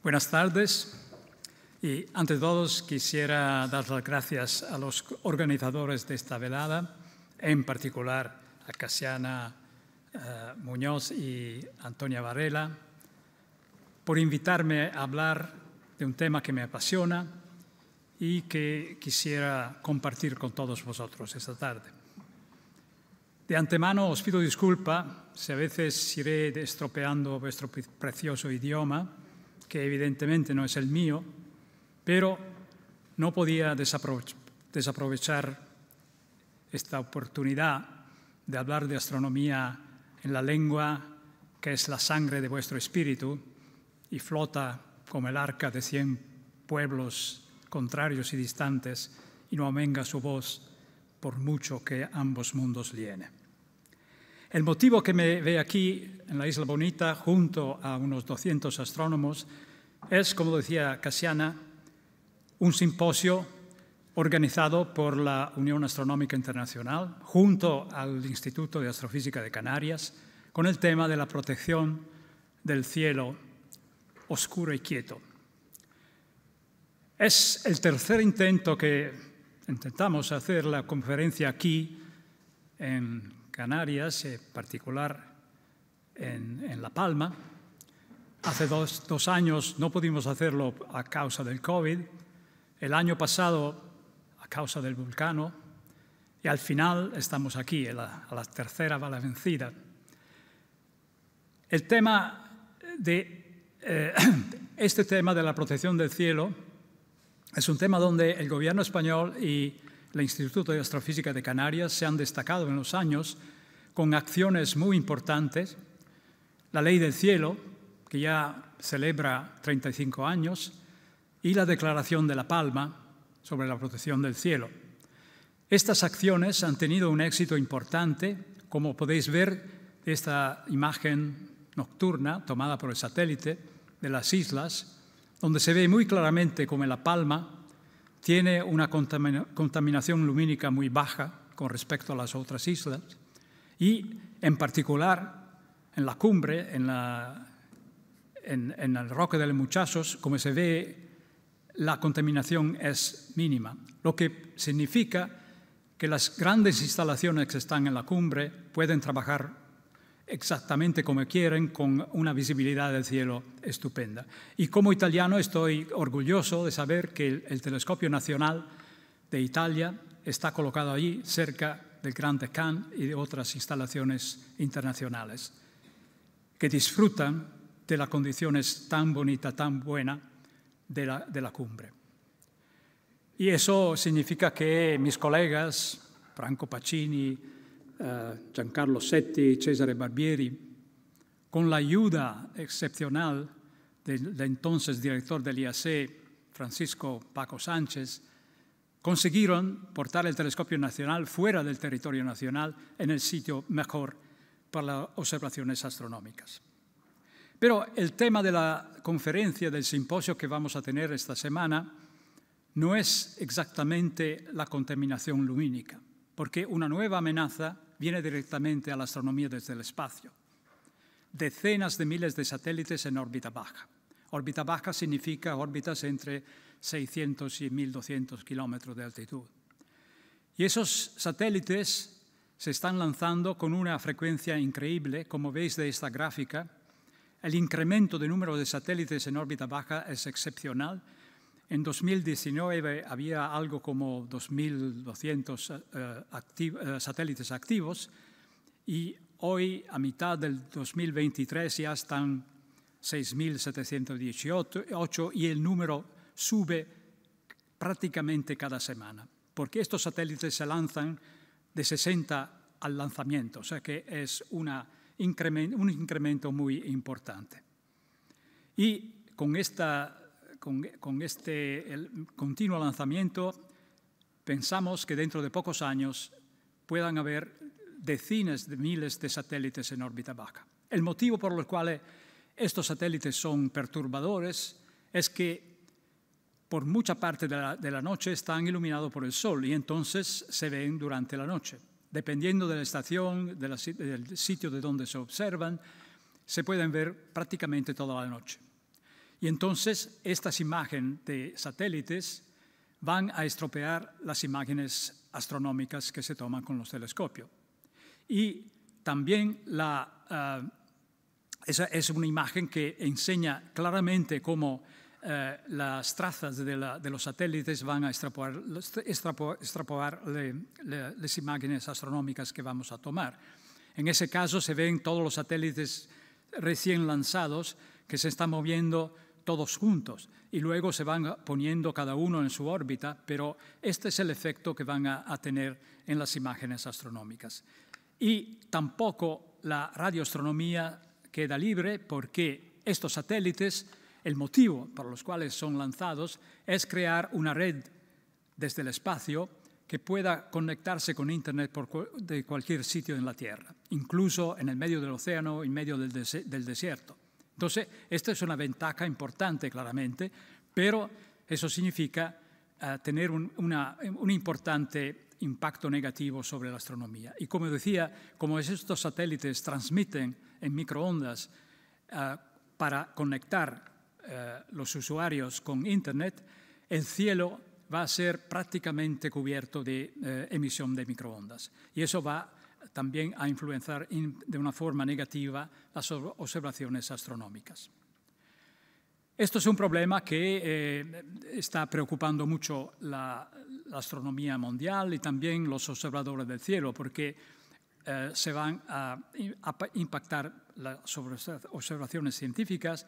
Buenas tardes. Y ante todos quisiera dar las gracias a los organizadores de esta velada, en particular a Casiana eh, Muñoz y Antonia Varela, por invitarme a hablar de un tema que me apasiona y que quisiera compartir con todos vosotros esta tarde. De antemano os pido disculpa si a veces iré estropeando vuestro precioso idioma que evidentemente no es el mío, pero no podía desaprovechar esta oportunidad de hablar de astronomía en la lengua que es la sangre de vuestro espíritu y flota como el arca de cien pueblos contrarios y distantes y no amenga su voz por mucho que ambos mundos llenen. El motivo que me ve aquí en la Isla Bonita, junto a unos 200 astrónomos, es, como decía Casiana, un simposio organizado por la Unión Astronómica Internacional junto al Instituto de Astrofísica de Canarias con el tema de la protección del cielo oscuro y quieto. Es el tercer intento que intentamos hacer la conferencia aquí en Canarias, eh, en particular en, La Palma. Hace dos, años no pudimos hacerlo a causa del COVID. El año pasado a causa del vulcano. Y al final estamos aquí, a la, tercera bala vencida. El tema de, eh, este tema de la protección del cielo es un tema donde el gobierno español y el Instituto de Astrofísica de Canarias se han destacado en los años con acciones muy importantes. La Ley del Cielo, que ya celebra 35 años, y la Declaración de La Palma sobre la protección del cielo. Estas acciones han tenido un éxito importante, como podéis ver esta imagen nocturna tomada por el satélite de las islas, donde se ve muy claramente cómo La Palma tiene una contaminación lumínica muy baja con respecto a las otras islas y en particular en la cumbre, en, la, en, el Roque de los Muchachos, como se ve, la contaminación es mínima, lo que significa que las grandes instalaciones que están en la cumbre pueden trabajar exactamente como quieren, con una visibilidad del cielo estupenda. Y como italiano estoy orgulloso de saber que el, Telescopio Nacional de Italia está colocado allí, cerca del Grande Can y de otras instalaciones internacionales, que disfrutan de las condiciones tan bonitas, tan buenas de la, de la cumbre. Y eso significa que mis colegas, Franco Pacini, eh, Giancarlo Setti, Cesare Barbieri, con la ayuda excepcional del entonces director del IAC, Francisco Paco Sánchez, consiguieron portar el telescopio nacional fuera del territorio nacional en el sitio mejor para las observaciones astronómicas. Pero el tema de la conferencia, del simposio que vamos a tener esta semana, no es exactamente la contaminación lumínica, porque una nueva amenaza viene directamente a la astronomía desde el espacio. Decenas de miles de satélites en órbita baja. Órbita baja significa órbitas entre 600 y 1200 kilómetros de altitud. Y esos satélites se están lanzando con una frecuencia increíble, como veis de esta gráfica. El incremento de número de satélites en órbita baja es excepcional, en 2019 había algo como 2.200 eh, eh, satélites activos y hoy, a mitad del 2023, ya están 6.718 y el número sube prácticamente cada semana, porque estos satélites se lanzan de 60 al lanzamiento, o sea que es una un incremento muy importante. Y con esta con, este continuo lanzamiento, pensamos que dentro de pocos años puedan haber decenas de miles de satélites en órbita baja. El motivo por el cual estos satélites son perturbadores es que por mucha parte de la, noche están iluminados por el sol y entonces se ven durante la noche. Dependiendo de la estación, del sitio de donde se observan, se pueden ver prácticamente toda la noche. Y entonces estas imágenes de satélites van a estropear las imágenes astronómicas que se toman con los telescopios. Y también la, eh, esa es una imagen que enseña claramente cómo eh, las trazas de, los satélites van a extrapolar, las imágenes astronómicas que vamos a tomar. En ese caso se ven todos los satélites recién lanzados que se están moviendo todos juntos y luego se van poniendo cada uno en su órbita, pero este es el efecto que van a, tener en las imágenes astronómicas. Y tampoco la radioastronomía queda libre porque estos satélites, el motivo por los cuales son lanzados es crear una red desde el espacio que pueda conectarse con Internet de cualquier sitio en la Tierra, incluso en el medio del océano, en medio del desierto. Entonces, esta es una ventaja importante, claramente, pero eso significa ah, tener un, importante impacto negativo sobre la astronomía. Y como decía, como estos satélites transmiten en microondas ah, para conectar ah, los usuarios con Internet, el cielo va a ser prácticamente cubierto de eh, emisión de microondas. Y eso va también a influenciar de una forma negativa las observaciones astronómicas. Esto es un problema que eh, está preocupando mucho la, astronomía mundial y también los observadores del cielo, porque eh, se van a impactar las observaciones científicas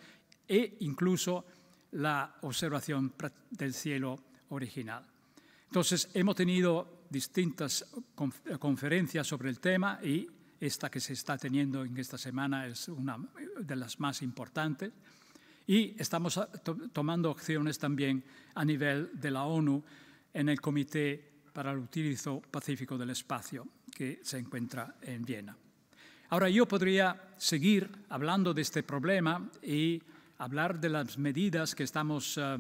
e incluso la observación del cielo original. Entonces, hemos tenido distintas conferencias sobre el tema y esta que se está teniendo en esta semana es una de las más importantes. Y estamos tomando acciones también a nivel de la ONU en el Comité para el Utilizo Pacífico del Espacio, que se encuentra en Viena. Ahora yo podría seguir hablando de este problema y hablar de las medidas que estamos eh,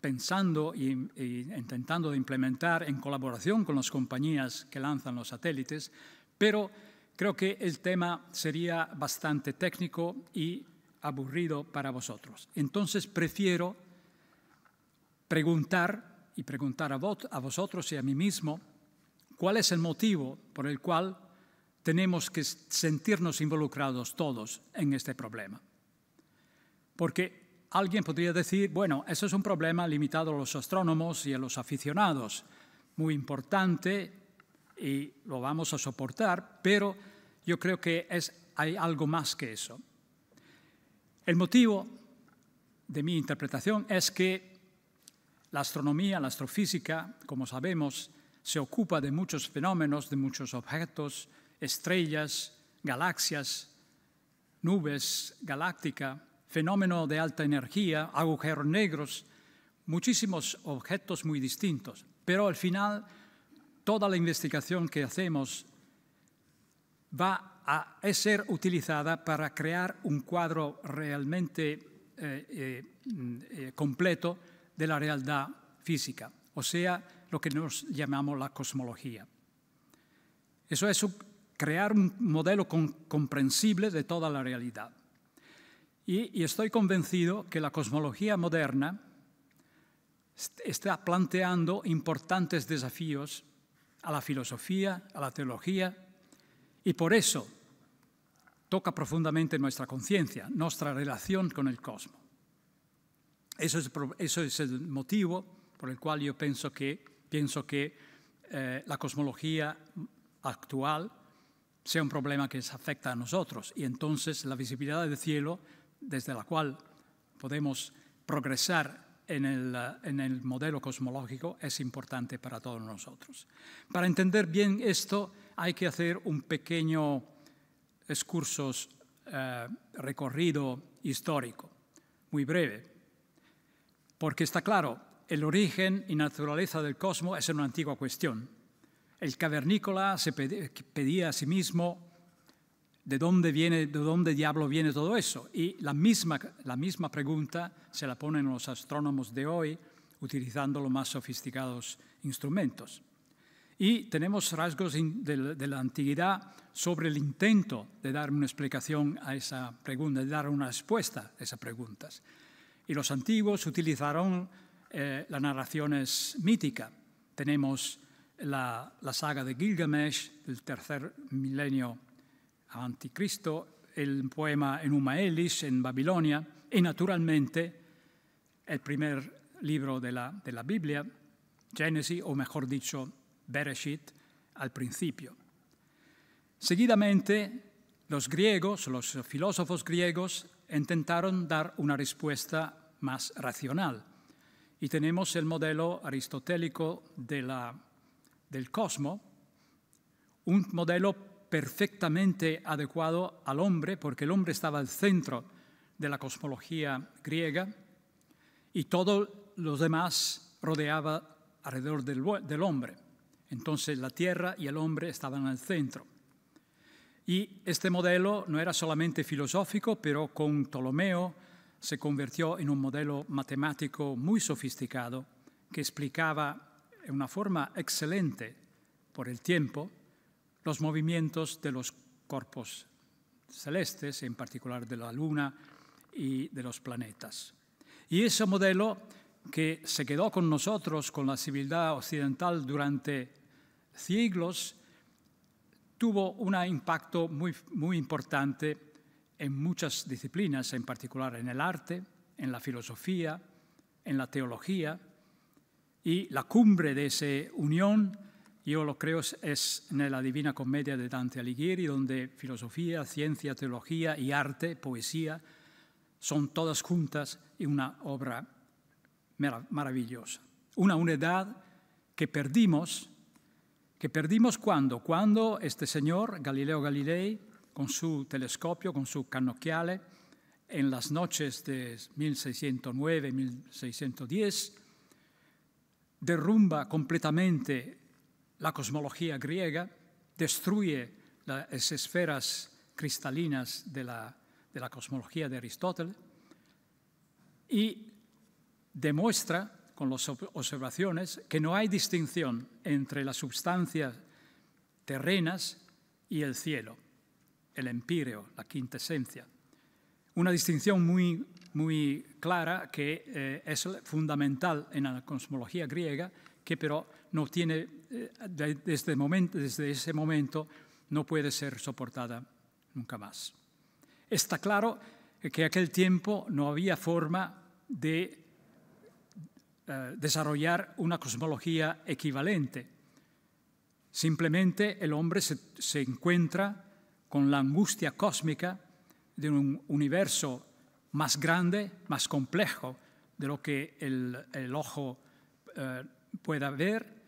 pensando y, intentando intentando implementar en colaboración con las compañías que lanzan los satélites, pero creo que el tema sería bastante técnico y aburrido para vosotros. Entonces prefiero preguntar y preguntar a, a vosotros y a mí mismo cuál es el motivo por el cual tenemos que sentirnos involucrados todos en este problema. Porque Alguien podría decir, bueno, eso es un problema limitado a los astrónomos y a los aficionados, muy importante y lo vamos a soportar, pero yo creo que hay algo más que eso. El motivo de mi interpretación es que la astronomía, la astrofísica, como sabemos, se ocupa de muchos fenómenos, de muchos objetos, estrellas, galaxias, nubes galáctica, fenómeno de alta energía, agujeros negros, muchísimos objetos muy distintos. Pero al final, toda la investigación que hacemos va a ser utilizada para crear un cuadro realmente eh, eh, mm, eh, completo de la realidad física, o sea, lo que nos llamamos la cosmología. Eso es crear un modelo comprensible de toda la realidad. Y, estoy convencido que la cosmología moderna está planteando importantes desafíos a la filosofía, a la teología, y por eso toca profundamente nuestra conciencia, nuestra relación con el cosmos. Eso es, el motivo por el cual yo pienso que, pienso que eh, la cosmología actual sea un problema que se afecta a nosotros y entonces la visibilidad del cielo desde la cual podemos progresar eh, en el, modelo cosmológico es importante para todos nosotros. Para entender bien esto hay que hacer un pequeño eh, recorrido histórico, muy breve, porque está claro, el origen y naturaleza del cosmos es una antigua cuestión. El cavernícola se pedía a sí mismo ¿De dónde viene, de dónde diablo viene todo eso? Y la misma, la misma pregunta se la ponen los astrónomos de hoy utilizando los más sofisticados instrumentos. Y tenemos rasgos de, la antigüedad sobre el intento de dar una explicación a esa pregunta, de dar una respuesta a esas preguntas. Y los antiguos utilizaron eh, las narraciones míticas. Tenemos la, la saga de Gilgamesh del tercer milenio Anticristo, el poema Enuma Elis en Babilonia y naturalmente el primer libro de la, de la Biblia, Génesis, o mejor dicho, Bereshit, al principio. Seguidamente, los griegos, los filósofos griegos, intentaron dar una respuesta más racional. Y tenemos el modelo aristotélico de del cosmo, un modelo perfectamente adecuado al hombre, porque el hombre estaba al centro de la cosmología griega y todo lo demás rodeaba alrededor del, hombre. Entonces la tierra y el hombre estaban al centro. Y este modelo no era solamente filosófico, pero con Ptolomeo se convirtió en un modelo matemático muy sofisticado que explicaba en una forma excelente por el tiempo los movimientos de los cuerpos celestes, en particular de la Luna y de los planetas. Y ese modelo que se quedó con nosotros, con la civilidad occidental durante siglos, tuvo un impacto muy, muy importante en muchas disciplinas, en particular en el arte, en la filosofía, en la teología, y la cumbre de esa unión yo lo creo es en la Divina Comedia de Dante Alighieri, donde filosofía, ciencia, teología y arte, poesía, son todas juntas en una obra maravillosa. Una unidad que perdimos, que perdimos cuando, cuando este señor, Galileo Galilei, con su telescopio, con su cannocchiale, en las noches de 1609-1610, derrumba completamente la cosmología griega destruye las esferas cristalinas de la, cosmología de Aristóteles y demuestra con las observaciones que no hay distinción entre las sustancias terrenas y el cielo, el empíreo, la quintesencia. Una distinción muy, muy clara que eh, es fundamental en la cosmología griega, que pero no tiene eh, este desde, ese momento no puede ser soportada nunca más. Está claro que aquel tiempo no había forma de eh, desarrollar una cosmología equivalente. Simplemente el hombre se, encuentra con la angustia cósmica de un universo más grande, más complejo de lo que el, ojo eh, pueda ver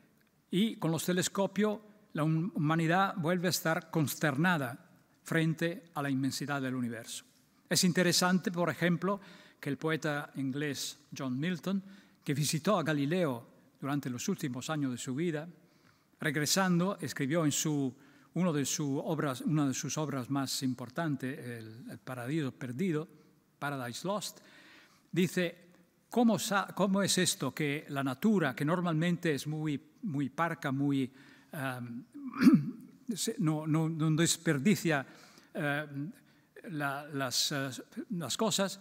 y con los telescopios la humanidad vuelve a estar consternada frente a la inmensidad del universo. Es interesante, por ejemplo, que el poeta inglés John Milton, que visitó a Galileo durante los últimos años de su vida, regresando, escribió en su, uno de sus obras, una de sus obras más importantes, el, el Perdido, Paradise Lost, dice, ¿cómo, ¿cómo es esto que la natura, que normalmente es muy muy parca, muy, no, no, desperdicia las, eh, las, cosas,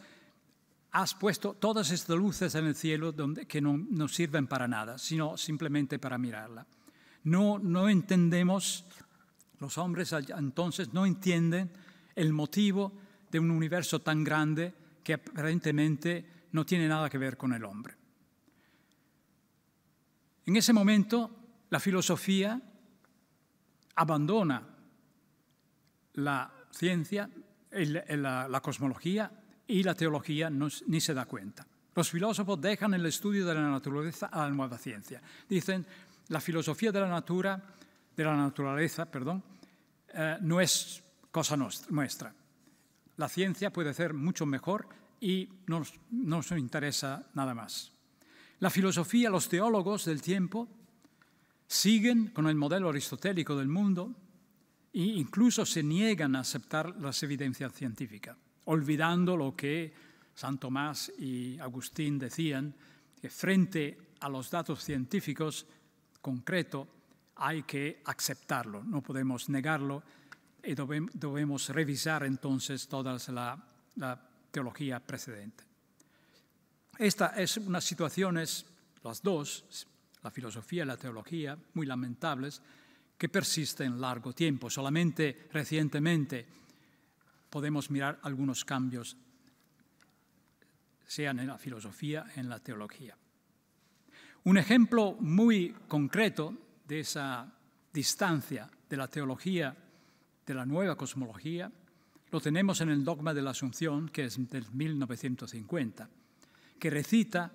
has puesto todas estas luces en el cielo donde, que no, sirven para nada, sino simplemente para mirarla. No, no entendemos, los hombres entonces no entienden el motivo de un universo tan grande que aparentemente no tiene nada que ver con el hombre. En ese momento, la filosofía abandona la ciencia, la, cosmología y la teología ni se da cuenta. Los filósofos dejan el estudio de la naturaleza a la nueva ciencia. Dicen, la filosofía de la, natura, de la naturaleza perdón, eh, no es cosa nuestra. La ciencia puede ser mucho mejor y no nos interesa nada más. La filosofía, los teólogos del tiempo siguen con el modelo aristotélico del mundo e incluso se niegan a aceptar las evidencias científicas, olvidando lo que San Tomás y Agustín decían, que frente a los datos científicos concretos hay que aceptarlo, no podemos negarlo y debemos revisar entonces toda la, la teología precedente. Estas es unas situaciones, las dos, la filosofía y la teología, muy lamentables, que persisten largo tiempo. Solamente recientemente podemos mirar algunos cambios, sean en la filosofía, en la teología. Un ejemplo muy concreto de esa distancia de la teología, de la nueva cosmología, lo tenemos en el dogma de la Asunción, que es del 1950 que recita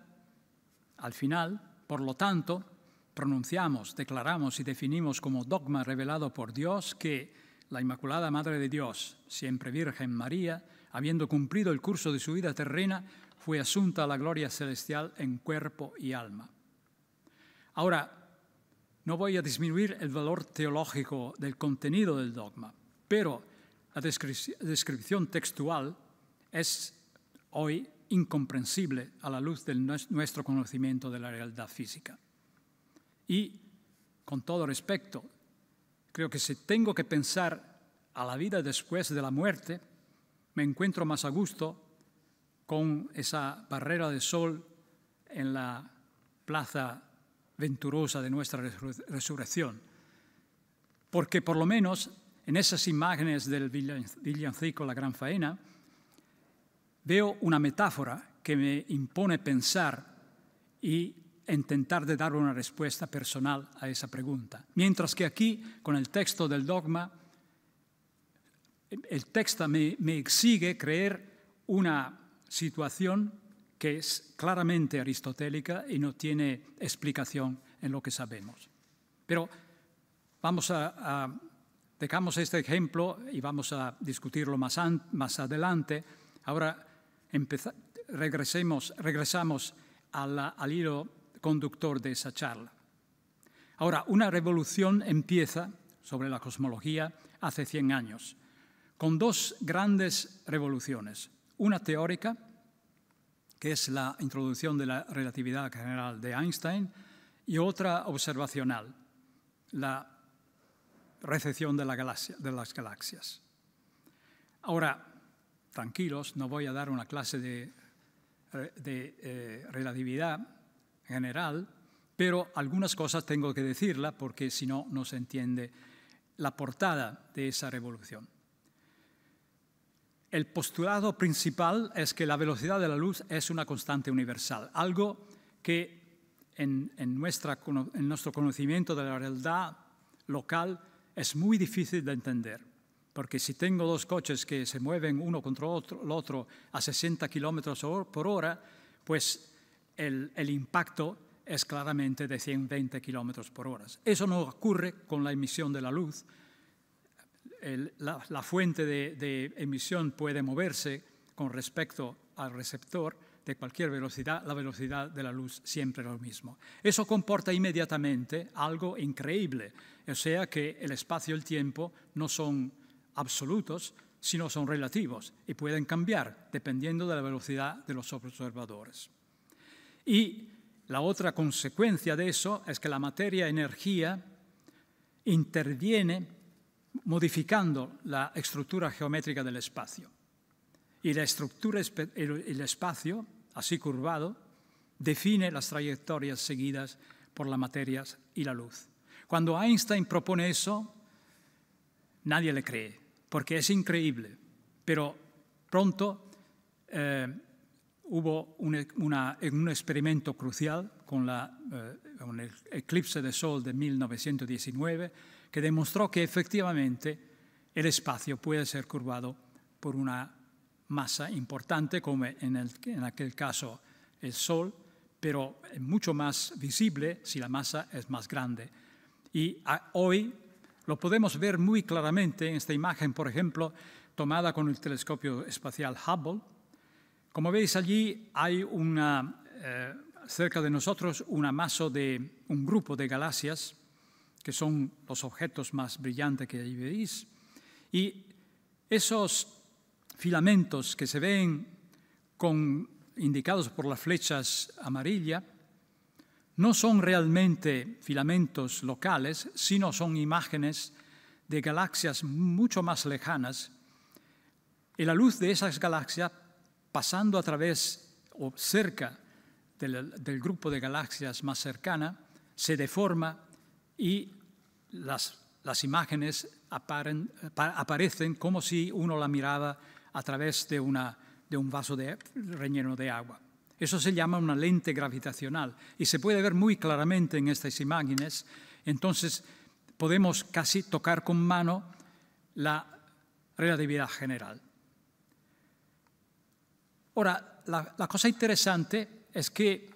al final, por lo tanto, pronunciamos, declaramos y definimos como dogma revelado por Dios que la Inmaculada Madre de Dios, siempre Virgen María, habiendo cumplido el curso de su vida terrena, fue asunta a la gloria celestial en cuerpo y alma. Ahora, no voy a disminuir el valor teológico del contenido del dogma, pero la descripción textual es hoy incomprensible a la luz de nuestro conocimiento de la realidad física. Y, con todo respecto, creo que si tengo que pensar a la vida después de la muerte, me encuentro más a gusto con esa barrera de sol en la plaza venturosa de nuestra resurrección. Porque por lo menos en esas imágenes del villancico La Gran Faena, veo una metáfora que me impone pensar y intentar de dar una respuesta personal a esa pregunta. Mientras que aquí, con el texto del dogma, el texto me, exige creer una situación que es claramente aristotélica y no tiene explicación en lo que sabemos. Pero vamos a, dejamos este ejemplo y vamos a discutirlo más, más adelante. Ahora regresemos, regresamos al, al hilo conductor de esa charla. Ahora, una revolución empieza sobre la cosmología hace 100 años, con dos grandes revoluciones. Una teórica, que es la introducción de la relatividad general de Einstein, y otra observacional, la recepción de, la galaxia, de las galaxias. Ahora, tranquilos, no voy a dar una clase de, eh, relatividad general, pero algunas cosas tengo que decirla porque si no, no se entiende la portada de esa revolución. El postulado principal es que la velocidad de la luz es una constante universal, algo que en, nuestra, en nuestro conocimiento de la realidad local es muy difícil de entender porque si tengo dos coches que se mueven uno contra otro, el otro a 60 kilómetros por hora, pues el, impacto es claramente de 120 kilómetros por hora. Eso no ocurre con la emisión de la luz. la, fuente de, de emisión puede moverse con respecto al receptor de cualquier velocidad, la velocidad de la luz siempre es lo mismo. Eso comporta inmediatamente algo increíble, o sea que el espacio y el tiempo no son absolutos, sino son relativos y pueden cambiar dependiendo de la velocidad de los observadores. Y la otra consecuencia de eso es que la materia-energía interviene modificando la estructura geométrica del espacio. Y la estructura, el espacio, así curvado, define las trayectorias seguidas por la materia y la luz. Cuando Einstein propone eso, nadie le cree porque es increíble. Pero pronto eh, hubo e, un, experimento crucial con la, eh, eclipse de sol de 1919 que demostró que efectivamente el espacio puede ser curvado por una masa importante, como en, el, en aquel caso el Sol, pero mucho más visible si la masa es más grande. Y hoy lo podemos ver muy claramente en esta imagen, por ejemplo, tomada con el telescopio espacial Hubble. Como veis allí hay eh, cerca de nosotros un amaso de un grupo de galaxias, que son los objetos más brillantes que ahí veis. Y esos filamentos que se ven indicados por las flechas amarillas no son realmente filamentos locales, sino son imágenes de galaxias mucho más lejanas. Y la luz de esas galaxias, pasando a través o cerca del, grupo de galaxias más cercana, se deforma y las, las imágenes aparecen como si uno la miraba a través de, una, de un vaso de, relleno de agua. Eso se llama una lente gravitacional y se puede ver muy claramente en estas imágenes. Entonces podemos casi tocar con mano la relatividad general. Ahora, la, cosa interesante es que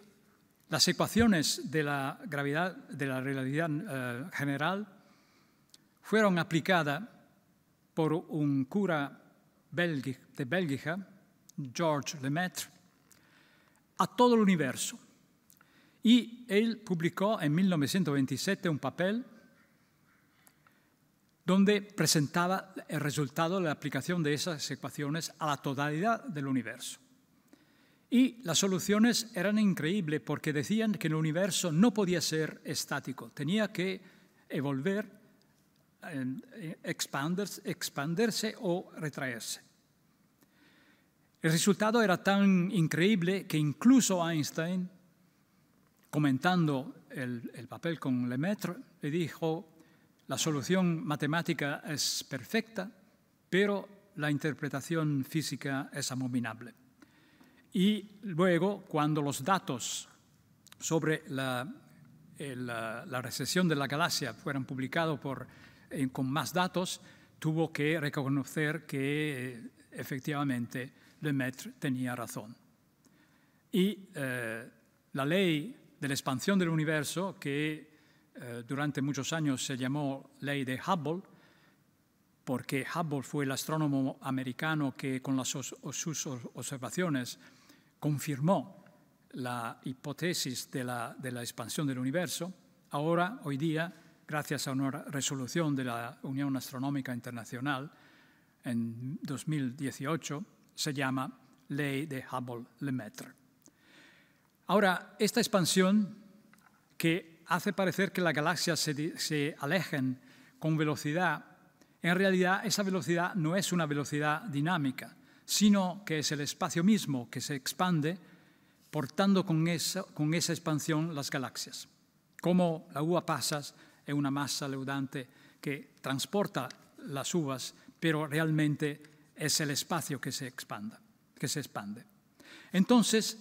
las ecuaciones de la gravedad, de la relatividad eh, general, fueron aplicadas por un cura de Bélgica, George Lemaitre, a todo el universo. Y él publicó en 1927 un papel donde presentaba el resultado de la aplicación de esas ecuaciones a la totalidad del universo. Y las soluciones eran increíbles porque decían que el universo no podía ser estático, tenía que evolver, eh, expandirse o retraerse. El resultado era tan increíble que incluso Einstein, comentando el, papel con Lemaître, le dijo, la solución matemática es perfecta, pero la interpretación física es abominable. Y luego, cuando los datos sobre la, recesión de la galaxia fueron publicados eh, con más datos, tuvo que reconocer que eh, efectivamente Maître tenía razón. Y eh, la ley de la expansión del universo, que eh, durante muchos años se llamó ley de Hubble, porque Hubble fue el astrónomo americano que con sus observaciones confirmó la hipótesis de la expansión del universo, ahora, hoy día, gracias a una resolución de la Unión Astronómica Internacional en 2018, se llama ley de Hubble-Lemaitre. Ahora, esta expansión que hace parecer que las galaxias se, se alejen con velocidad, en realidad esa velocidad no es una velocidad dinámica, sino que es el espacio mismo que se expande, portando con esa, con esa expansión las galaxias. Como la uva pasas es una masa leudante que transporta las uvas, pero realmente es el espacio que se, expanda, que se expande. Entonces,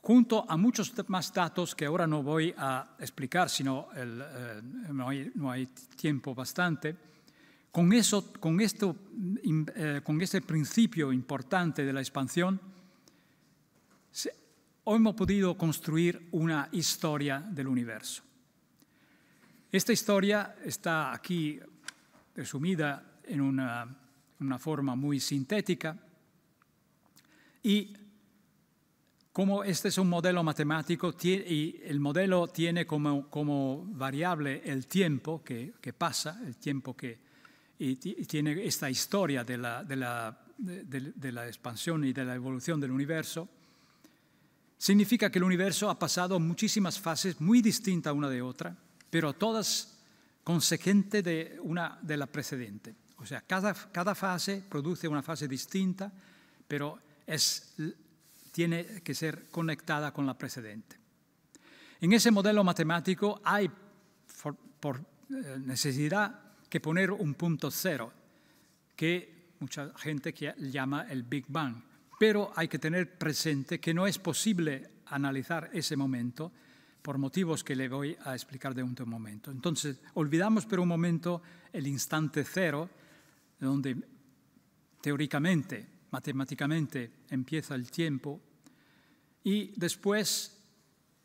junto a muchos más datos que ahora no voy a explicar, sino el, eh, no, hay, tiempo bastante, con, eso, con, esto, eh, con este principio importante de la expansión, hoy hemos podido construir una historia del universo. Esta historia está aquí resumida en una una forma muy sintética. Y como este es un modelo matemático y el modelo tiene como, como variable el tiempo que, que, pasa, el tiempo que tiene esta historia de la, de, la, la expansión y de la evolución del universo, significa que el universo ha pasado muchísimas fases muy distintas una de otra, pero todas consecuentes de una de la precedente. O sea, cada, fase produce una fase distinta, pero tiene que ser conectada con la precedente. En ese modelo matemático hay por, por eh, necesidad que poner un punto cero, que mucha gente llama el Big Bang, pero hay que tener presente que no es posible analizar ese momento por motivos que le voy a explicar de un momento. Entonces, olvidamos por un momento el instante cero donde teóricamente, matemáticamente empieza el tiempo, y después,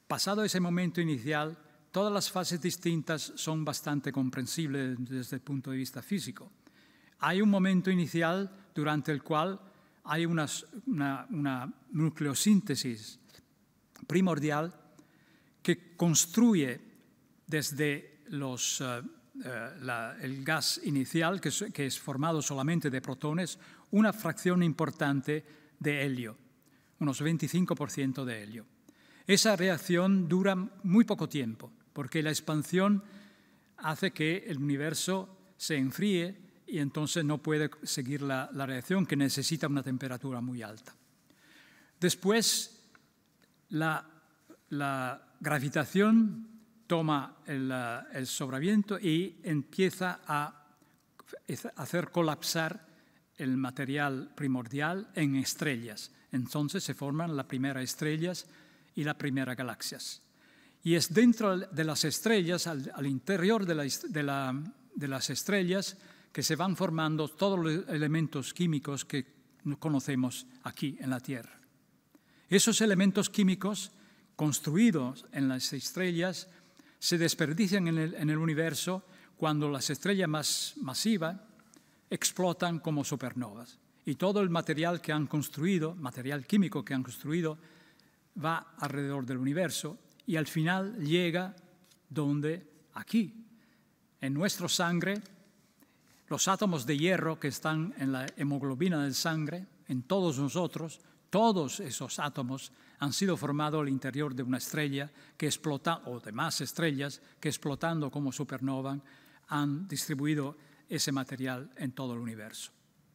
pasado ese momento inicial, todas las fases distintas son bastante comprensibles desde el punto de vista físico. Hay un momento inicial durante el cual hay una, una, nucleosíntesis primordial que construye desde los eh, eh, el gas inicial, que es, formado solamente de protones, una fracción importante de helio, unos 25% de helio. Esa reacción dura muy poco tiempo, porque la expansión hace que el universo se enfríe y entonces no puede seguir la, reacción, que necesita una temperatura muy alta. Después, la gravitación toma el, eh, el sobreviento y empieza a hacer colapsar el material primordial en estrellas. Entonces se forman las primeras estrellas y las primeras galaxias. Y es dentro de las estrellas, al, interior de las estrellas, que se van formando todos los elementos químicos que conocemos aquí en la Tierra. Esos elementos químicos construidos en las estrellas se desperdician en el, universo cuando las estrellas más masivas explotan como supernovas y todo el material que han construido, material químico que han construido, va alrededor del universo y al final llega donde aquí, en nuestra sangre, los átomos de hierro que están en la hemoglobina del sangre, en todos nosotros, todos esos átomos han sido formados al interior de una estrella que explota, o de más estrellas que explotando como supernova han distribuido ese material en todo el universo.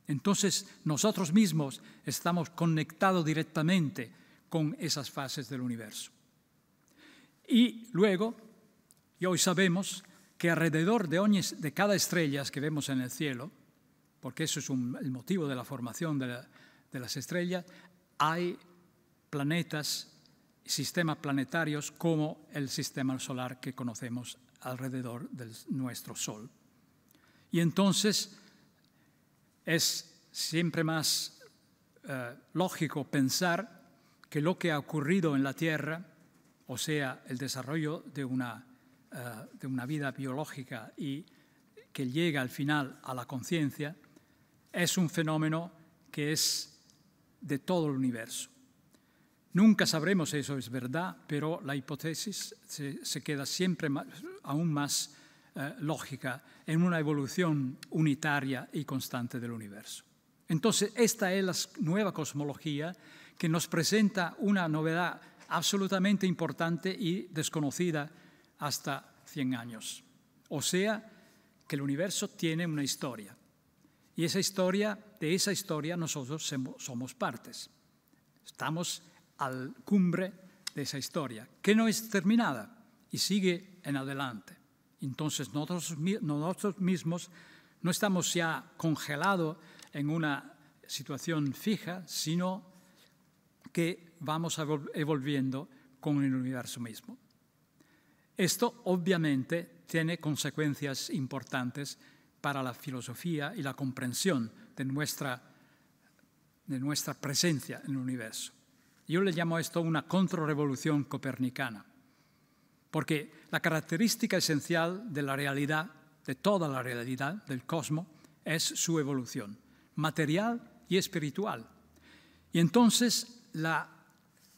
Entonces nosotros mismos estamos conectados directamente con esas fases del universo. Y luego, y hoy sabemos que alrededor de, de cada estrella que vemos en el cielo, porque eso es el motivo de la formación de, de las estrellas, hay planetas y sistemas planetarios como el sistema solar que conocemos alrededor de nuestro Sol. Y entonces es siempre más eh, lógico pensar que lo que ha ocurrido en la Tierra, o sea, el desarrollo de una, eh, de una vida biológica y que llega al final a la conciencia, es un fenómeno que es de todo el universo. Nunca sabremos si eso, es verdad, pero la hipótesis se, queda siempre aún más eh, lógica en una evolución unitaria y constante del universo. Entonces, esta es la nueva cosmología que nos presenta una novedad absolutamente importante y desconocida hasta 100 años. O sea, que el universo tiene una historia. Y esa historia, de esa historia nosotros somos partes. Estamos al cumbre de esa historia, que no es terminada y sigue en adelante. Entonces nosotros, mismos no estamos ya congelados en una situación fija, sino que vamos evolviendo con el universo mismo. Esto obviamente tiene consecuencias importantes para la filosofía y la comprensión de nuestra, de nuestra presencia en el universo. Yo le llamo esto una contrarrevolución copernicana, porque la característica esencial de la realidad, de toda la realidad del cosmos, es su evolución, material y espiritual. Y entonces la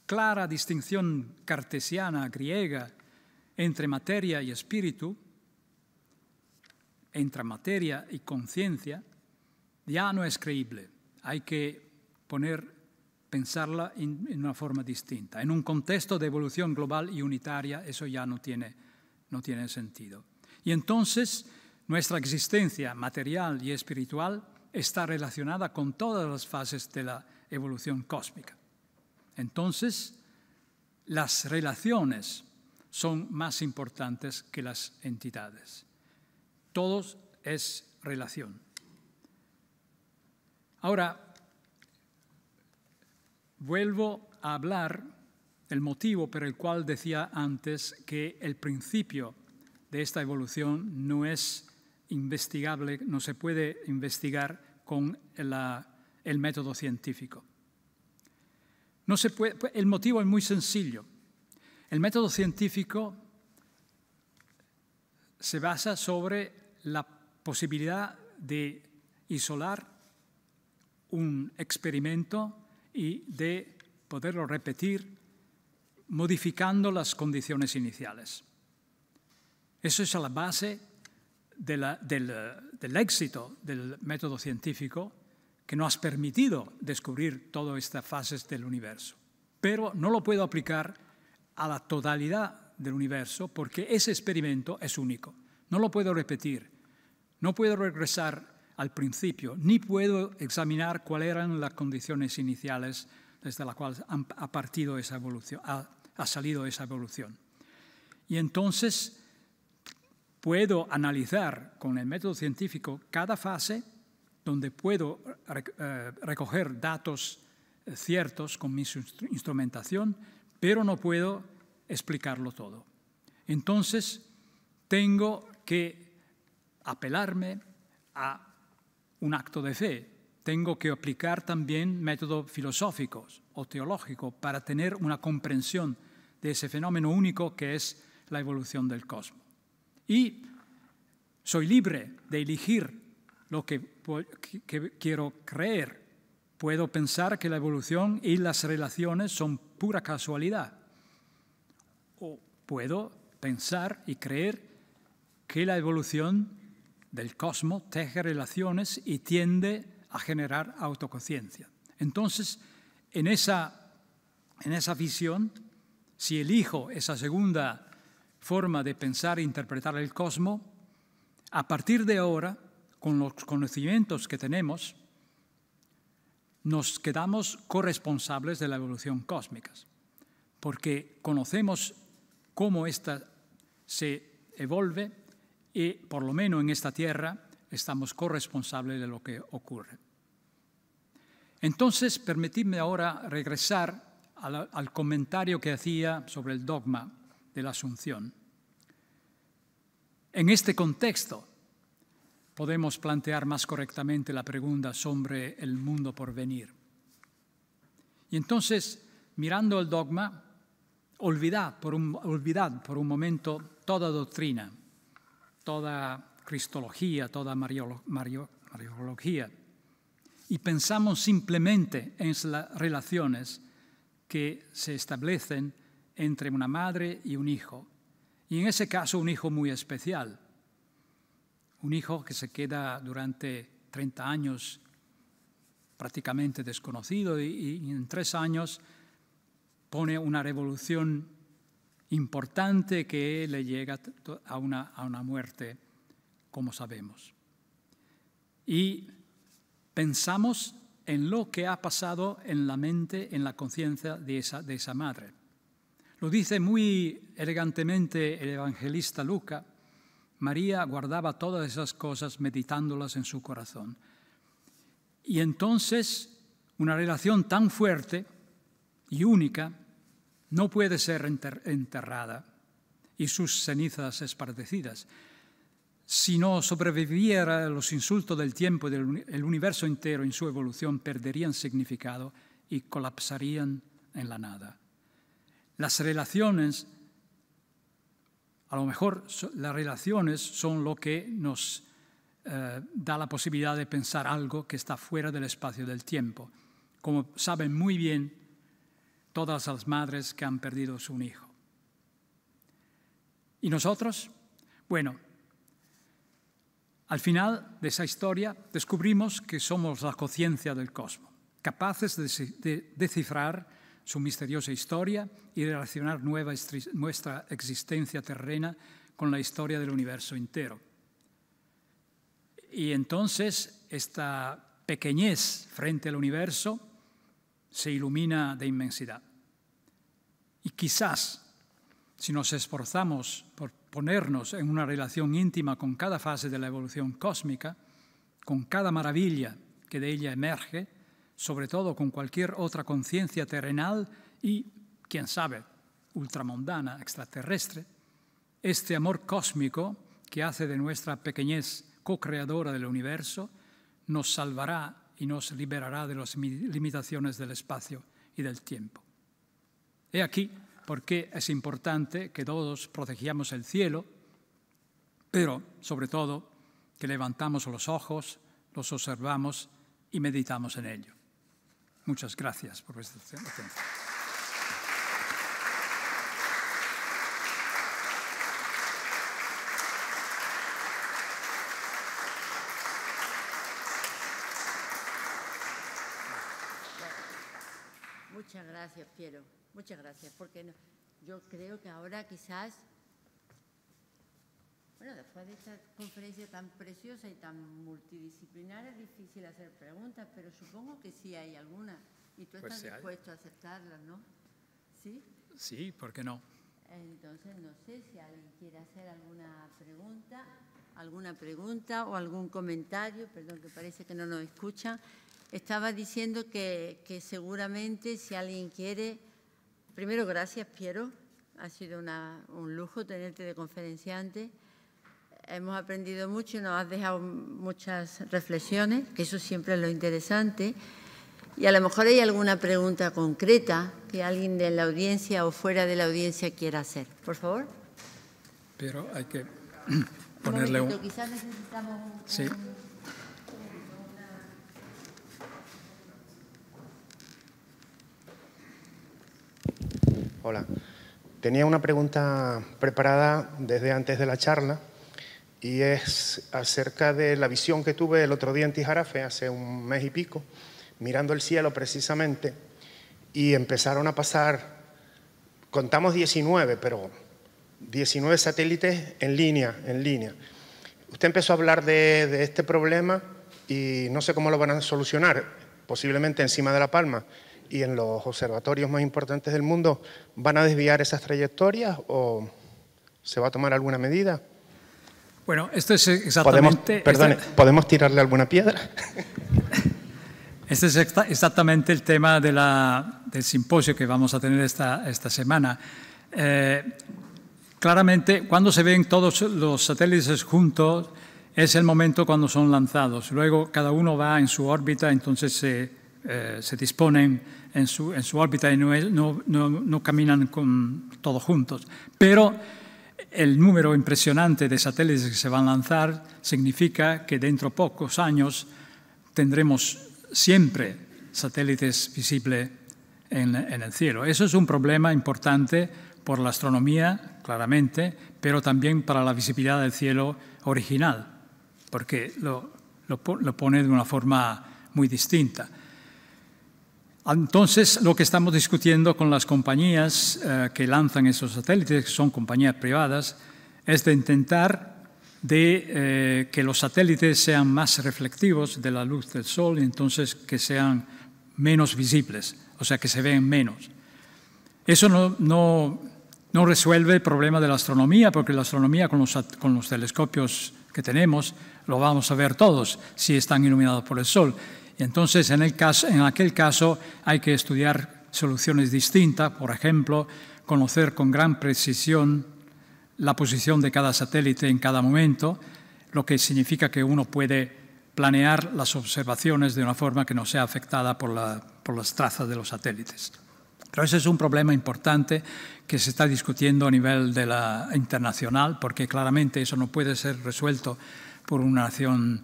clara distinción cartesiana, griega, entre materia y espíritu, entre materia y conciencia, ya no es creíble. Hay que poner pensarla en, una forma distinta. En un contexto de evolución global y unitaria eso ya no tiene, no tiene sentido. Y entonces nuestra existencia material y espiritual está relacionada con todas las fases de la evolución cósmica. Entonces, las relaciones son más importantes que las entidades. Todo es relación. Ahora, Vuelvo a hablar del motivo por el cual decía antes que el principio de esta evolución no es investigable, no se puede investigar con el método científico. Pues, el motivo es muy sencillo. El método científico se basa sobre la posibilidad de isolar un experimento y de poderlo repetir modificando las condiciones iniciales. Eso es a la base de del, del éxito del método científico que nos ha permitido descubrir todas estas fases del universo. Pero no lo puedo aplicar a la totalidad del universo porque ese experimento es único. No lo puedo repetir. No puedo regresar al principio, ni puedo examinar cuáles eran las condiciones iniciales desde las cuales ha, partido esa evolución, ha salido esa evolución. Y entonces puedo analizar con el método científico cada fase donde puedo eh, recoger datos eh, ciertos con mi instrumentación, pero no puedo explicarlo todo. Entonces, tengo que apelarme a un acto de fe. Tengo que aplicar también métodos filosóficos o teológicos para tener una comprensión de ese fenómeno único que es la evolución del cosmos. Y soy libre de elegir lo que, quiero creer. Puedo pensar que la evolución y las relaciones son pura casualidad. O puedo pensar y creer que la evolución del cosmos, teje relaciones y tiende a generar autoconciencia. Entonces, en esa, en esa visión, si elijo esa segunda forma de pensar e interpretar el cosmos, a partir de ahora, con los conocimientos que tenemos, nos quedamos corresponsables de la evolución cósmica, porque conocemos cómo ésta se evolve y por lo menos en esta tierra estamos corresponsables de lo que ocurre. Entonces, permitidme ahora regresar al, comentario que hacía sobre el dogma de la Asunción. En este contexto, podemos plantear más correctamente la pregunta sobre el mundo por venir. Y entonces, mirando el dogma, olvidad por olvidad por un momento toda doctrina toda cristología, toda mariología, y pensamos simplemente en las relaciones que se establecen entre una madre y un hijo, y en ese caso un hijo muy especial, un hijo que se queda durante 30 años prácticamente desconocido y, y en tres años pone una revolución importante que le llega a una, muerte, como sabemos. Y pensamos en lo que ha pasado en la mente, en la conciencia de esa, de esa madre. Lo dice muy elegantemente el evangelista Luca, María guardaba todas esas cosas meditándolas en su corazón. Y entonces una relación tan fuerte y única no puede ser enterrada y sus cenizas esparcidas. Si no sobreviviera los insultos del tiempo y del universo entero en su evolución, perderían significado y colapsarían en la nada. Las relaciones, a lo mejor las relaciones son lo que nos eh, da la posibilidad de pensar algo que está fuera del espacio del tiempo. Como saben muy bien todas las madres que han perdido su hijo. ¿Y nosotros? Bueno, al final de esa historia descubrimos que somos la conciencia del cosmos, capaces de descifrar su misteriosa historia y relacionar nuestra existencia terrena con la historia del universo entero. Y entonces esta pequeñez frente al universo se ilumina de inmensidad. Y quizás, si nos esforzamos por ponernos en una relación íntima con cada fase de la evolución cósmica, con cada maravilla que de ella emerge, sobre todo con cualquier otra conciencia terrenal y, quién sabe, ultramundana, extraterrestre, este amor cósmico que hace de nuestra pequeñez co-creadora del universo nos salvará y nos liberará de las limitaciones del espacio y del tiempo. He aquí por qué es importante que todos protegamos el cielo, pero sobre todo que levantamos los ojos, los observamos y meditamos en ello. Muchas gracias por vuestra atención. gracias, Piero. Muchas gracias, porque yo creo que ahora quizás, bueno, después de esta conferencia tan preciosa y tan multidisciplinar es difícil hacer preguntas, pero supongo que sí hay alguna y tú pues estás dispuesto a aceptarlas, ¿no? Sí. Sí, ¿por qué no? Entonces, no sé si alguien quiere hacer alguna pregunta, alguna pregunta o algún comentario, perdón que parece que no nos escuchan. Estaba diciendo que, seguramente si alguien quiere, primero gracias Piero, ha sido un lujo tenerte de conferenciante. Hemos aprendido mucho y nos has dejado muchas reflexiones, que eso siempre es lo interesante. Y a lo mejor hay alguna pregunta concreta que alguien de la audiencia o fuera de la audiencia quiera hacer. Por favor. Pero hay que ponerle un... Quizás necesitamos un... Sí. Hola. Tenía una pregunta preparada desde antes de la charla y es acerca de la visión que tuve el otro día en Tijarafe, hace un mes y pico, mirando el cielo precisamente, y empezaron a pasar, contamos 19, pero 19 satélites en línea, en línea. Usted empezó a hablar de, de este problema y no sé cómo lo van a solucionar, posiblemente encima de La Palma y en los observatorios más importantes del mundo, ¿van a desviar esas trayectorias o se va a tomar alguna medida? Bueno, esto es exactamente... ¿Podemos, ¿podemos tirarle alguna piedra? Este es exactamente el tema de del simposio que vamos a tener esta, esta semana. Eh, claramente, cuando se ven todos los satélites juntos, es el momento cuando son lanzados. Luego cada uno va en su órbita, entonces se, eh, se disponen en su, en su órbita y no, no, no, caminan con, todos juntos. Pero el número impresionante de satélites que se van a lanzar significa que dentro de pocos años tendremos siempre satélites visibles en, en el cielo. Eso es un problema importante por la astronomía, claramente, pero también para la visibilidad del cielo original, porque lo, lo pone de una forma muy distinta. Entonces, lo que estamos discutiendo con las compañías eh, que lanzan esos satélites, que son compañías privadas, es de intentar eh, que los satélites sean más reflectivos de la luz del sol y entonces que sean menos visibles, o sea, que se vean menos. Eso no, resuelve el problema de la astronomía, porque la astronomía con los telescopios que tenemos lo vamos a ver todos si están iluminados por el sol. Entonces, en, aquel caso hay que estudiar soluciones distintas, por ejemplo, conocer con gran precisión la posición de cada satélite en cada momento, lo que significa que uno puede planear las observaciones de una forma que no sea afectada por, las trazas de los satélites. Pero ese es un problema importante que se está discutiendo a nivel internacional, porque claramente eso no puede ser resuelto por una nación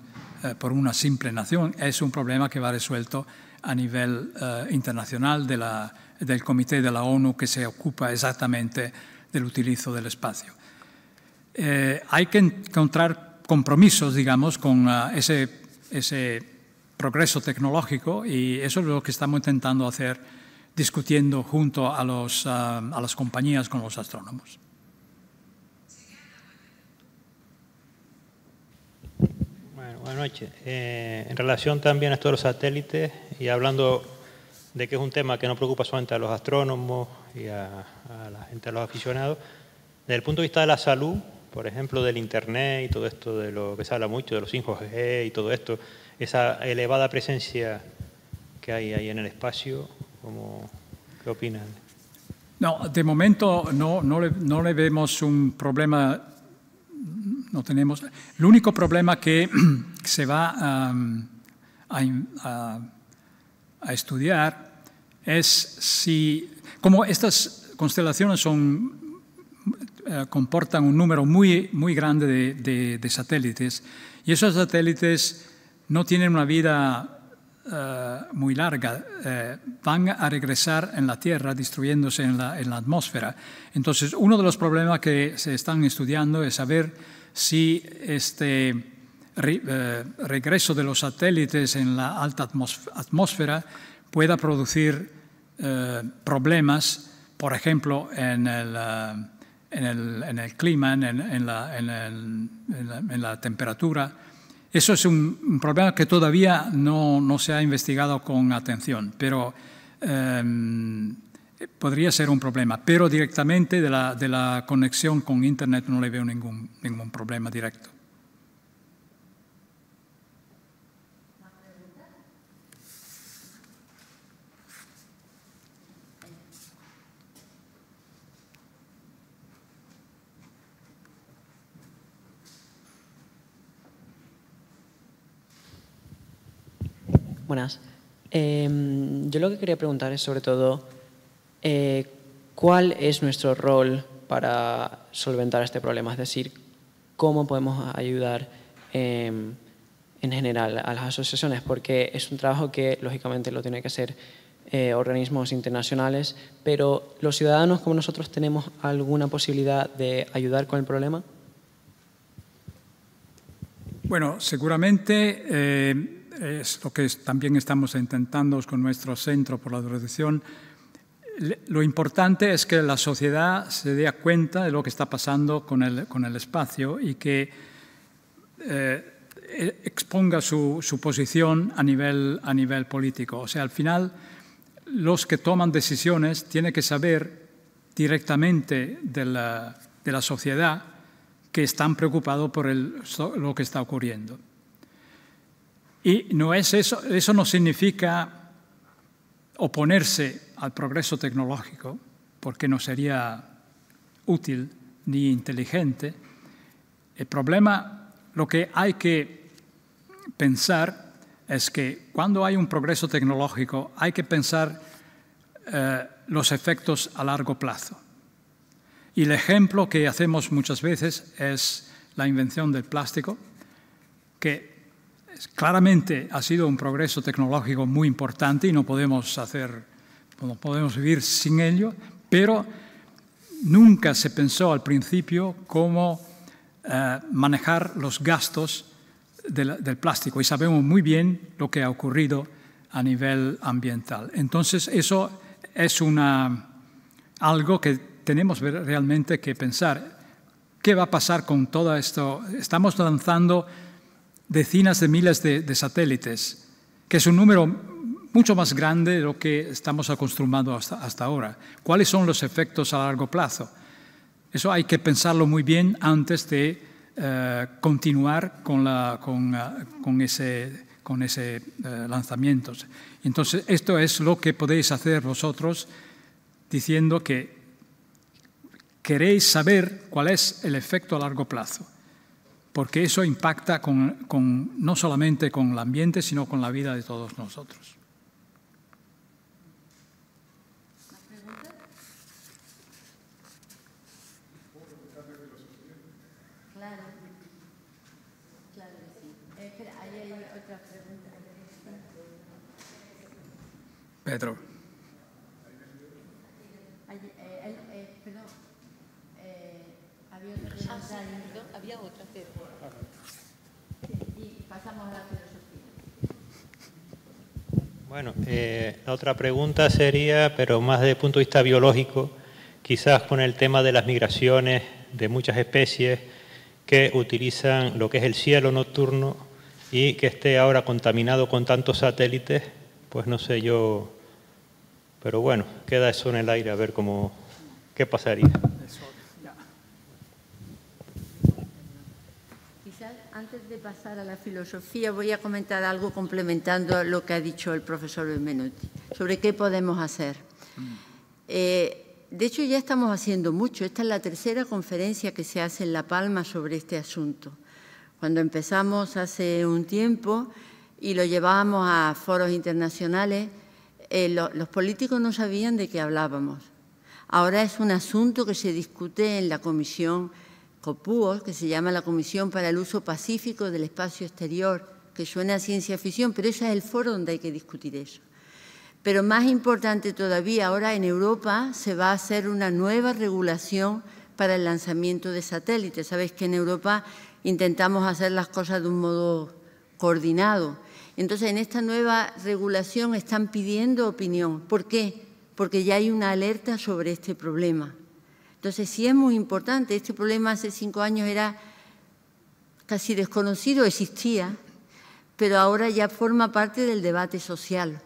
eh, por una simple nación, es un problema que va resuelto a nivel eh, internacional de la, del Comité de la ONU que se ocupa exactamente del utilizo del espacio. Eh, hay que encontrar compromisos, digamos, con ah, ese, ese, progreso tecnológico y eso es lo que estamos intentando hacer discutiendo junto a, ah, a las compañías con los astrónomos. Buenas noches. Eh, en relación también a esto de los satélites y hablando de que es un tema que no preocupa solamente a los astrónomos y a, la gente, a los aficionados, desde el punto de vista de la salud, por ejemplo, del Internet y todo esto de lo que se habla mucho, de los 5G y todo esto, esa elevada presencia que hay ahí en el espacio, ¿cómo, ¿qué opinan? No, de momento no, no, le, no le vemos un problema no tenemos... El único problema que se va a, estudiar es si, como estas constelaciones son eh, comportan un número muy, muy grande de, satélites y esos satélites no tienen una vida eh, muy larga, eh, van a regresar en la Tierra destruyéndose en la, en la, atmósfera. Entonces, uno de los problemas que se están estudiando es saber si este eh, regreso de los satélites en la alta atmósfera pueda producir eh, problemas, por ejemplo, en el, eh, en el, en el clima, en, en la, en la temperatura. Eso es un, problema que todavía no, no, se ha investigado con atención, pero em, podría ser un problema, pero directamente de la, conexión con Internet no le veo ningún, ningún problema directo. Buenas. Em, yo lo que quería preguntar es sobre todo eh, cuál es nuestro rol para solventar este problema, es decir, cómo podemos ayudar em, en general a las asociaciones, porque es un trabajo que lógicamente lo tiene que hacer eh, organismos internacionales, pero los ciudadanos como nosotros tenemos alguna posibilidad de ayudar con el problema. Bueno, seguramente eh, es lo que también estamos intentando con nuestro Centro por la Drogadicción lo importante es que la sociedad se dé cuenta de lo que está pasando con el, espacio y que eh, e, exponga su, su, posición a nivel, a nivel político. O sea, al final, los que toman decisiones tienen que saber directamente de la, sociedad que están preocupados por lo que está ocurriendo. Y no es eso, eso no significa oponerse al progreso tecnológico, porque no sería útil ni inteligente. El problema, lo que hay que pensar es que cuando hay un progreso tecnológico hay que pensar eh, los efectos a largo plazo. Y el ejemplo que hacemos muchas veces es la invención del plástico, que claramente ha sido un progreso tecnológico muy importante y no podemos hacer no podemos vivir sin ello, pero nunca se pensó al principio cómo eh, manejar los gastos del, plástico y sabemos muy bien lo que ha ocurrido a nivel ambiental. Entonces, eso es una, algo que tenemos realmente que pensar. ¿Qué va a pasar con todo esto? Estamos lanzando decenas de miles de, de satélites, que es un número mucho más grande de lo que estamos acostumbrados hasta, ahora. ¿Cuáles son los efectos a largo plazo? Eso hay que pensarlo muy bien antes de eh, continuar eh, con, ese, con ese eh, lanzamiento. Entonces, esto es lo que podéis hacer vosotros diciendo que queréis saber cuál es el efecto a largo plazo, porque eso impacta con, no solamente con el ambiente, sino con la vida de todos nosotros. Claro, claro que sí. Espera, ahí hay otra pregunta. Pedro. eh, eh, eh, eh ah, perdón, había otra había otra, Y pasamos a la filosofía. Bueno, la otra pregunta sería, pero más desde el punto de vista biológico, quizás con el tema de las migraciones de muchas especies, que utilizan lo que es el cielo nocturno y que esté ahora contaminado con tantos satélites, pues no sé yo, pero bueno, queda eso en el aire a ver cómo, qué pasaría. Quizás antes de pasar a la filosofía voy a comentar algo complementando lo que ha dicho el profesor Benvenuti, sobre qué podemos hacer. Mm. Eh, de hecho, ya estamos haciendo mucho. Esta es la tercera conferencia que se hace en La Palma sobre este asunto. Cuando empezamos hace un tiempo y lo llevábamos a foros internacionales, eh, los políticos no sabían de qué hablábamos. Ahora es un asunto que se discute en la comisión COPUOS, que se llama la Comisión para el Uso Pacífico del Espacio Exterior, que suena a ciencia ficción, pero ese es el foro donde hay que discutir eso. Pero más importante todavía, ahora en Europa se va a hacer una nueva regulación para el lanzamiento de satélites. Sabéis que en Europa intentamos hacer las cosas de un modo coordinado. Entonces, en esta nueva regulación están pidiendo opinión. ¿Por qué? Porque ya hay una alerta sobre este problema. Entonces, sí es muy importante. Este problema hace cinco años era casi desconocido, existía, pero ahora ya forma parte del debate social.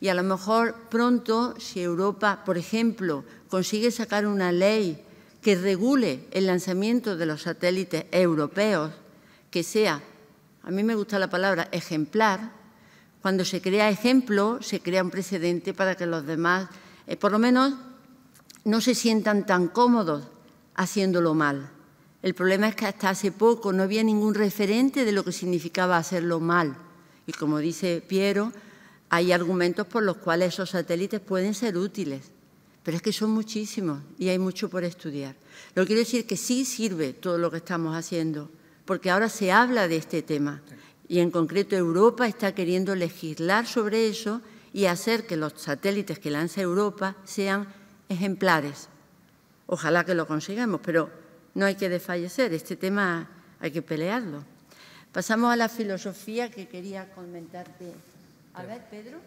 Y a lo mejor pronto, si Europa, por ejemplo, consigue sacar una ley que regule el lanzamiento de los satélites europeos, que sea, a mí me gusta la palabra ejemplar, cuando se crea ejemplo, se crea un precedente para que los demás, eh, por lo menos, no se sientan tan cómodos haciéndolo mal. El problema es que hasta hace poco no había ningún referente de lo que significaba hacerlo mal. Y como dice Piero, hay argumentos por los cuales esos satélites pueden ser útiles, pero es que son muchísimos y hay mucho por estudiar. Lo quiero decir que sí sirve todo lo que estamos haciendo, porque ahora se habla de este tema y en concreto Europa está queriendo legislar sobre eso y hacer que los satélites que lanza Europa sean ejemplares. Ojalá que lo consigamos, pero no hay que desfallecer, este tema hay que pelearlo. Pasamos a la filosofía que quería comentarte. A ver, Pedro.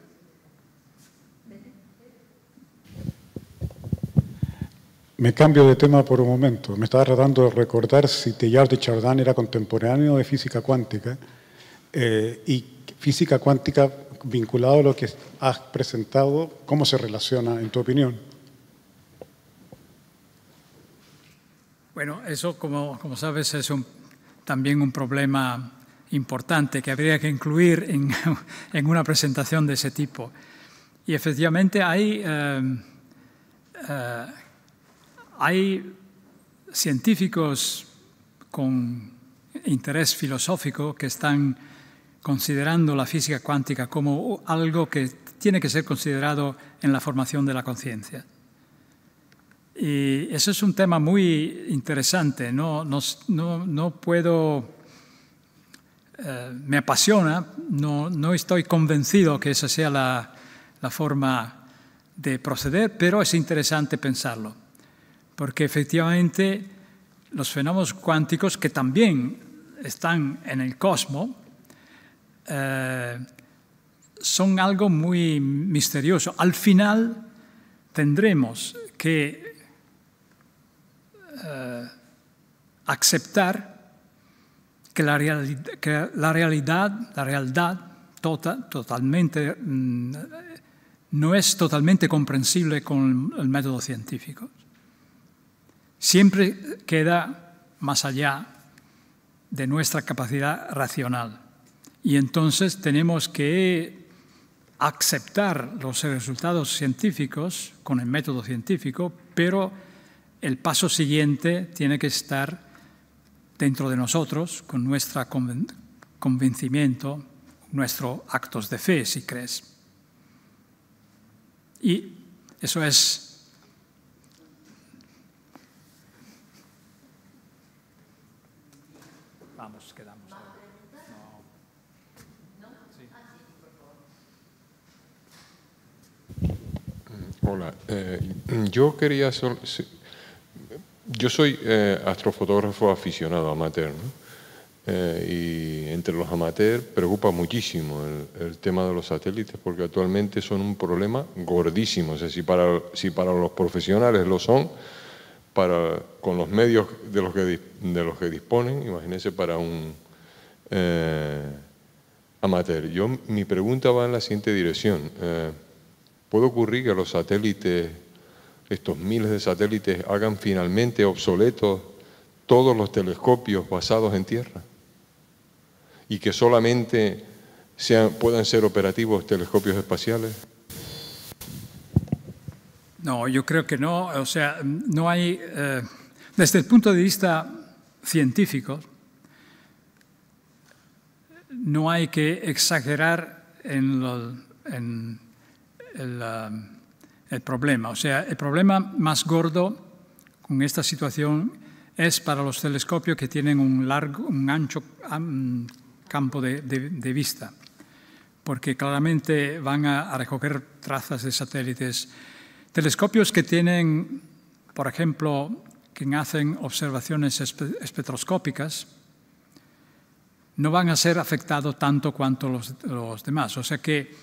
Me cambio de tema por un momento. Me estaba tratando de recordar si Teilhard de Chardin era contemporáneo de física cuántica eh, y física cuántica vinculado a lo que has presentado, ¿cómo se relaciona en tu opinión? Bueno, eso como, como sabes es también un problema importante que habría que incluir en, una presentación de ese tipo. Y efectivamente hay, eh, eh, hay científicos con interés filosófico que están considerando la física cuántica como algo que tiene que ser considerado en la formación de la conciencia. Y eso es un tema muy interesante, no, no, no, no puedo eh, me apasiona, no, estoy convencido que esa sea la, forma de proceder, pero es interesante pensarlo, porque efectivamente los fenómenos cuánticos que también están en el cosmos eh, son algo muy misterioso. Al final tendremos que eh, aceptar que la, realidad, la realidad, tota, totalmente, mm, no es totalmente comprensible con el método científico. Siempre queda más allá de nuestra capacidad racional. Y entonces tenemos que aceptar los resultados científicos con el método científico, pero el paso siguiente tiene que estar dentro de nosotros con nuestro convencimiento, nuestros actos de fe, si crees. Y eso es Vamos, quedamos. Ah, Hola, eh, yo quería yo soy eh, astrofotógrafo aficionado, amateur, eh, y entre los amateurs preocupa muchísimo el, tema de los satélites porque actualmente son un problema gordísimo. O sea, si para, los profesionales lo son, para, con los medios de los, que, disponen, imagínense para un eh, amateur. mi pregunta va en la siguiente dirección. ¿Puede ocurrir que los satélites estos miles de satélites hagan finalmente obsoletos todos los telescopios basados en tierra y que solamente sean, puedan ser operativos telescopios espaciales? No, yo creo que no. O sea, no hay, eh, desde el punto de vista científico, no hay que exagerar en, en la el problema. O sea, el problema más gordo con esta situación es para los telescopios que tienen un, largo, un ancho campo de, vista, porque claramente van a, recoger trazas de satélites. Telescopios que tienen, por ejemplo, que hacen observaciones espectroscópicas, no van a ser afectados tanto cuanto los, demás. O sea que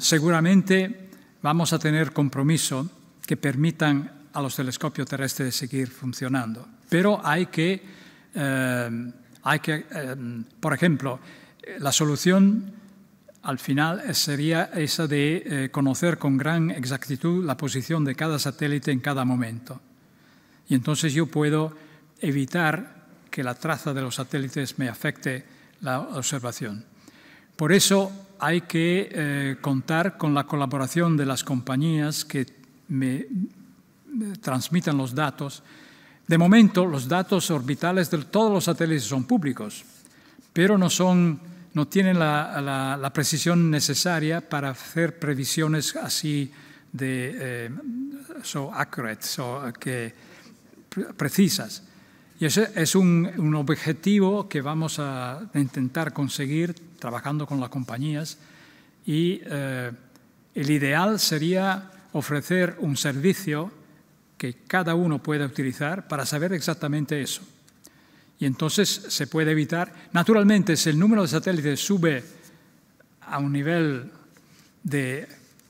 seguramente vamos a tener compromiso que permitan a los telescopios terrestres seguir funcionando. Pero hay que, eh, hay que eh, por ejemplo, la solución al final sería esa de eh, conocer con gran exactitud la posición de cada satélite en cada momento. Y entonces yo puedo evitar que la traza de los satélites me afecte la observación. Por eso hay que eh, contar con la colaboración de las compañías que me transmitan los datos. De momento, los datos orbitales de todos los satélites son públicos, pero no, son, no tienen la, precisión necesaria para hacer previsiones así de eh, so accurate, so, que, precisas. Y ese es un, un objetivo que vamos a intentar conseguir trabajando con las compañías y eh, el ideal sería ofrecer un servicio que cada uno pueda utilizar para saber exactamente eso. Y entonces se puede evitar, naturalmente, si el número de satélites sube a un nivel de,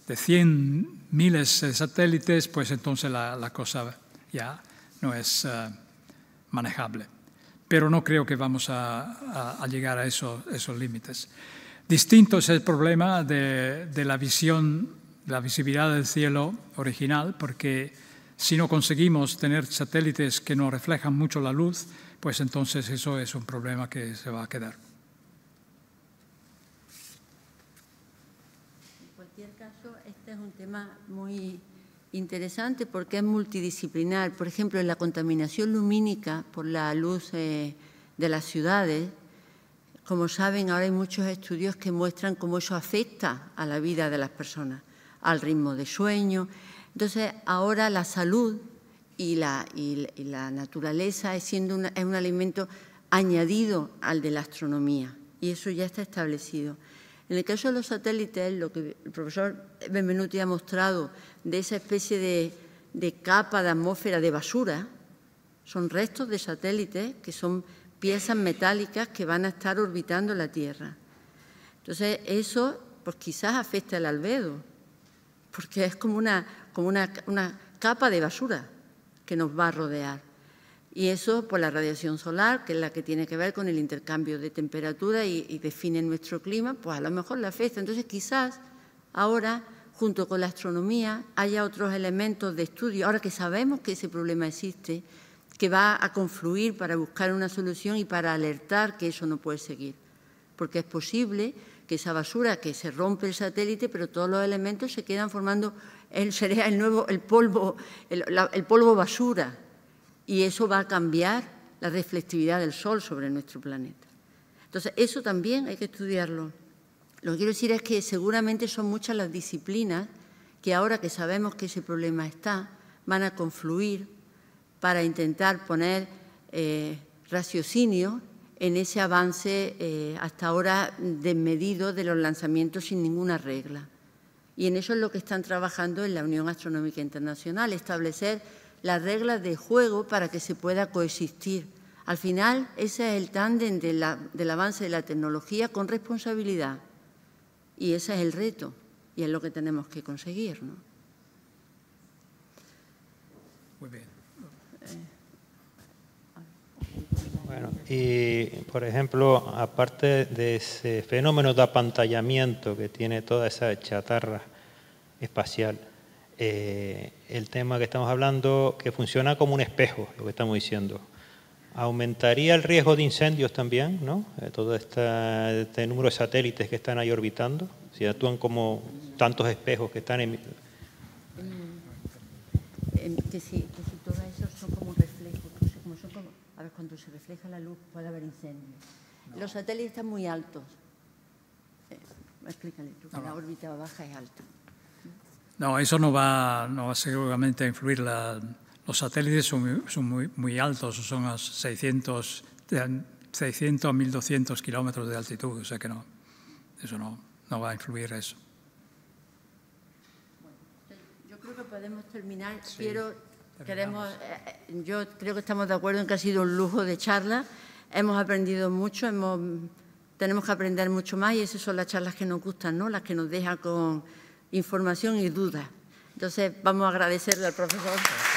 de 100 miles de satélites, pues entonces la, cosa ya no es eh, manejable pero no creo que vamos a, llegar a esos, esos límites. Distinto es el problema de, la visión, la visibilidad del cielo original, porque si no conseguimos tener satélites que no reflejan mucho la luz, pues entonces eso es un problema que se va a quedar. En cualquier caso, este es un tema muy interesante porque es multidisciplinar. Por ejemplo, en la contaminación lumínica por la luz eh, de las ciudades, como saben, ahora hay muchos estudios que muestran cómo eso afecta a la vida de las personas, al ritmo de sueño. Entonces, ahora la salud y la, naturaleza es, siendo es un alimento añadido al de la astronomía y eso ya está establecido. En el caso de los satélites, lo que el profesor Benvenuti ha mostrado de esa especie de, capa de atmósfera de basura, son restos de satélites que son piezas metálicas que van a estar orbitando la Tierra. Entonces, eso pues quizás afecta al albedo, porque es como una capa de basura que nos va a rodear. Y eso por la radiación solar, que es la que tiene que ver con el intercambio de temperatura y, define nuestro clima, pues a lo mejor la afecta. Entonces quizás ahora, junto con la astronomía, haya otros elementos de estudio, ahora que sabemos que ese problema existe, que va a confluir para buscar una solución y para alertar que eso no puede seguir. Porque es posible que esa basura, que se rompe el satélite, pero todos los elementos se quedan formando el, el nuevo, el polvo, el polvo basura y eso va a cambiar la reflectividad del Sol sobre nuestro planeta. Entonces, eso también hay que estudiarlo. Lo que quiero decir es que seguramente son muchas las disciplinas que ahora que sabemos que ese problema está, van a confluir para intentar poner eh, raciocinio en ese avance eh, hasta ahora desmedido de los lanzamientos sin ninguna regla. Y en eso es lo que están trabajando en la Unión Astronómica Internacional, establecer las reglas de juego para que se pueda coexistir. Al final, ese es el tándem del avance de la tecnología con responsabilidad. Y ese es el reto y es lo que tenemos que conseguir. Muy bien. Bueno, y por ejemplo, aparte de ese fenómeno de apantallamiento que tiene toda esa chatarra espacial, eh, el tema que estamos hablando, que funciona como un espejo, lo que estamos diciendo. Aumentaría el riesgo de incendios también, ¿no? Eh, todo este número de satélites que están ahí orbitando, si actúan como tantos espejos que están en... Eh, que si, que si todos esos son como reflejos, como son como, a ver, cuando se refleja la luz puede haber incendios. Los satélites están muy altos. Eh, explícale tú, que la órbita baja es alta. No, eso no va, no va seguramente a influir. los satélites son, muy, altos, son a 600, 600 a 1200 kilómetros de altitud, o sea que no, eso no, va a influir eso. yo creo que podemos terminar. Quiero, queremos, eh, yo creo que estamos de acuerdo en que ha sido un lujo de charla. Hemos aprendido mucho, tenemos que aprender mucho más y esas son las charlas que nos gustan, ¿no? las que nos dejan con información y duda. Entonces, vamos a agradecerle al profesor.